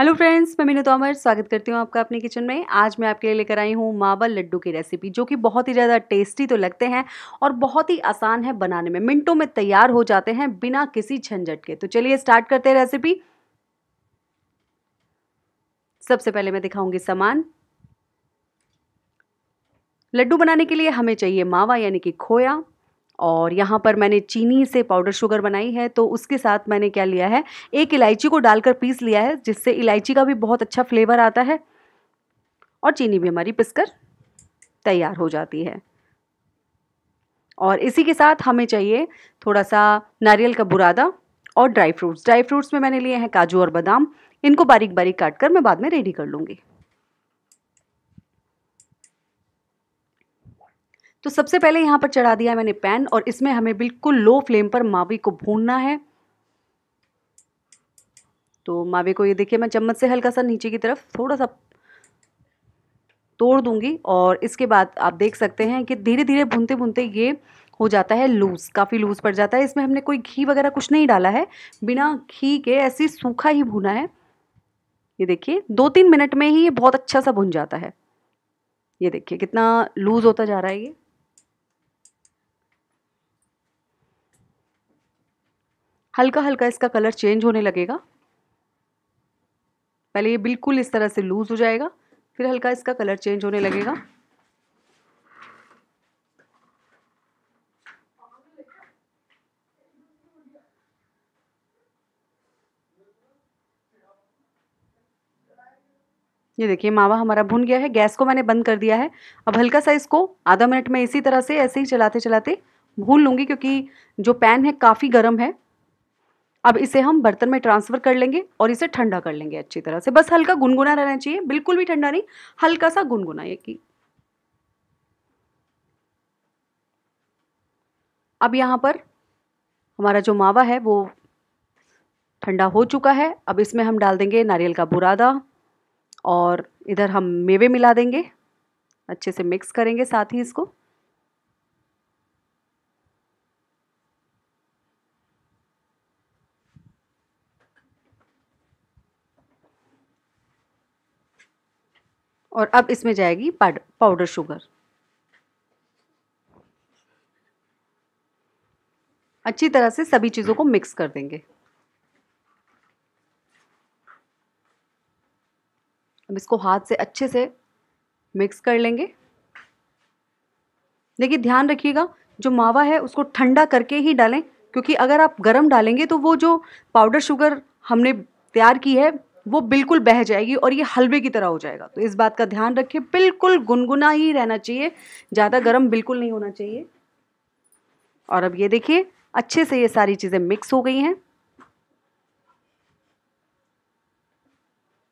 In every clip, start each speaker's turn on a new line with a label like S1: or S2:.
S1: hello friends मैं मीनू तोमर स्वागत करती हूँ आपका अपने किचन में आज मैं आपके लिए लेकर आई हूँ मावा लड्डू की रेसिपी जो कि बहुत ही ज़्यादा टेस्टी तो लगते हैं और बहुत ही आसान है बनाने में मिनटों में तैयार हो जाते हैं बिना किसी झंझट के तो चलिए स्टार्ट करते हैं रेसिपी सबसे पहले मैं दिखाऊंगी सामान लड्डू बनाने के लिए हमें चाहिए मावा यानी कि खोया और यहाँ पर मैंने चीनी से पाउडर शुगर बनाई है तो उसके साथ मैंने क्या लिया है एक इलायची को डालकर पीस लिया है जिससे इलायची का भी बहुत अच्छा फ्लेवर आता है और चीनी भी हमारी पिसकर तैयार हो जाती है और इसी के साथ हमें चाहिए थोड़ा सा नारियल का बुरादा और ड्राई फ्रूट्स ड्राई फ्रूट्स में मैंने लिए हैं काजू और बादाम इनको बारीक बारीक काट कर मैं बाद में रेडी कर लूँगी तो सबसे पहले यहाँ पर चढ़ा दिया मैंने पैन और इसमें हमें बिल्कुल लो फ्लेम पर मावे को भूनना है तो मावे को ये देखिए मैं चम्मच से हल्का सा नीचे की तरफ थोड़ा सा तोड़ दूंगी और इसके बाद आप देख सकते हैं कि धीरे धीरे भूनते भूनते ये हो जाता है लूज़ काफ़ी लूज़ पड़ जाता है इसमें हमने कोई घी वगैरह कुछ नहीं डाला है बिना घी के ऐसे सूखा ही भुना है ये देखिए दो तीन मिनट में ही ये बहुत अच्छा सा भुन जाता है ये देखिए कितना लूज़ होता जा रहा है ये हल्का हल्का इसका कलर चेंज होने लगेगा पहले ये बिल्कुल इस तरह से लूज़ हो जाएगा फिर हल्का इसका कलर चेंज होने लगेगा ये देखिए मावा हमारा भुन गया है गैस को मैंने बंद कर दिया है अब हल्का सा इसको आधा मिनट में इसी तरह से ऐसे ही चलाते चलाते भून लूंगी क्योंकि जो पैन है काफ़ी गर्म है अब इसे हम बर्तन में ट्रांसफ़र कर लेंगे और इसे ठंडा कर लेंगे अच्छी तरह से बस हल्का गुनगुना रहना चाहिए बिल्कुल भी ठंडा नहीं हल्का सा गुनगुना ये की अब यहाँ पर हमारा जो मावा है वो ठंडा हो चुका है अब इसमें हम डाल देंगे नारियल का बुरादा और इधर हम मेवे मिला देंगे अच्छे से मिक्स करेंगे साथ ही इसको और अब इसमें जाएगी पाउडर शुगर अच्छी तरह से सभी चीज़ों को मिक्स कर देंगे अब इसको हाथ से अच्छे से मिक्स कर लेंगे देखिए ध्यान रखिएगा जो मावा है उसको ठंडा करके ही डालें क्योंकि अगर आप गर्म डालेंगे तो वो जो पाउडर शुगर हमने तैयार की है वो बिल्कुल बह जाएगी और ये हलवे की तरह हो जाएगा तो इस बात का ध्यान रखिए बिल्कुल गुनगुना ही रहना चाहिए ज़्यादा गर्म बिल्कुल नहीं होना चाहिए और अब ये देखिए अच्छे से ये सारी चीज़ें मिक्स हो गई हैं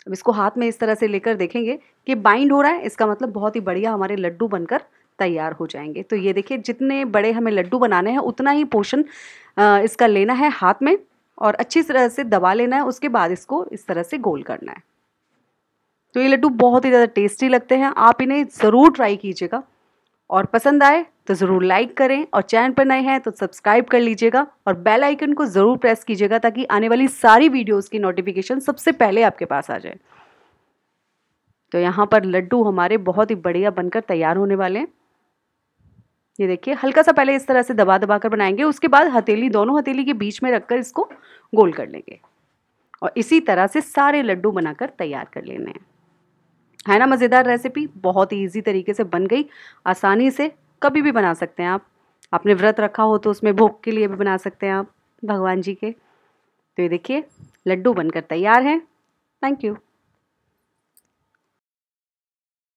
S1: अब इसको हाथ में इस तरह से लेकर देखेंगे कि बाइंड हो रहा है इसका मतलब बहुत ही बढ़िया हमारे लड्डू बनकर तैयार हो जाएंगे तो ये देखिए जितने बड़े हमें लड्डू बनाने हैं उतना ही पोषण इसका लेना है हाथ में और अच्छी तरह से दबा लेना है उसके बाद इसको इस तरह से गोल करना है तो ये लड्डू बहुत ही ज़्यादा टेस्टी लगते हैं आप इन्हें ज़रूर ट्राई कीजिएगा और पसंद आए तो ज़रूर लाइक करें और चैनल पर नए हैं तो सब्सक्राइब कर लीजिएगा और बेल आइकन को ज़रूर प्रेस कीजिएगा ताकि आने वाली सारी वीडियोस की नोटिफिकेशन सबसे पहले आपके पास आ जाए तो यहाँ पर लड्डू हमारे बहुत ही बढ़िया बनकर तैयार होने वाले हैं ये देखिए हल्का सा पहले इस तरह से दबा दबा कर बनाएंगे उसके बाद हथेली दोनों हथेली के बीच में रखकर इसको गोल कर लेंगे और इसी तरह से सारे लड्डू बनाकर तैयार कर लेने हैं है ना मज़ेदार रेसिपी बहुत ही ईजी तरीके से बन गई आसानी से कभी भी बना सकते हैं आप आपने व्रत रखा हो तो उसमें भोग के लिए भी बना सकते हैं आप भगवान जी के तो ये देखिए लड्डू बनकर तैयार हैं थैंक यू